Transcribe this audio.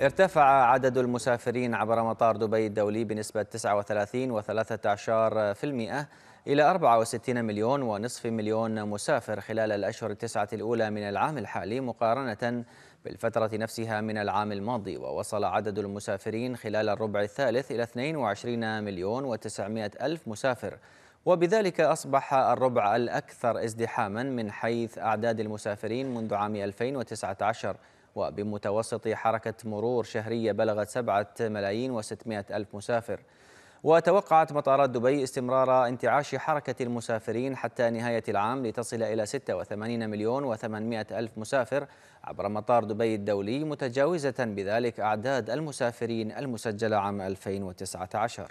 ارتفع عدد المسافرين عبر مطار دبي الدولي بنسبة 39.13% إلى 64 مليون ونصف مليون مسافر خلال الأشهر التسعة الأولى من العام الحالي مقارنة بالفترة نفسها من العام الماضي ووصل عدد المسافرين خلال الربع الثالث إلى 22 مليون و900 ألف مسافر وبذلك أصبح الربع الأكثر ازدحاما من حيث أعداد المسافرين منذ عام 2019 وبمتوسط حركة مرور شهرية بلغت 7 ملايين و600 ألف مسافر وتوقعت مطارات دبي استمرار انتعاش حركة المسافرين حتى نهاية العام لتصل إلى 86 مليون و800 ألف مسافر عبر مطار دبي الدولي متجاوزة بذلك أعداد المسافرين المسجلة عام 2019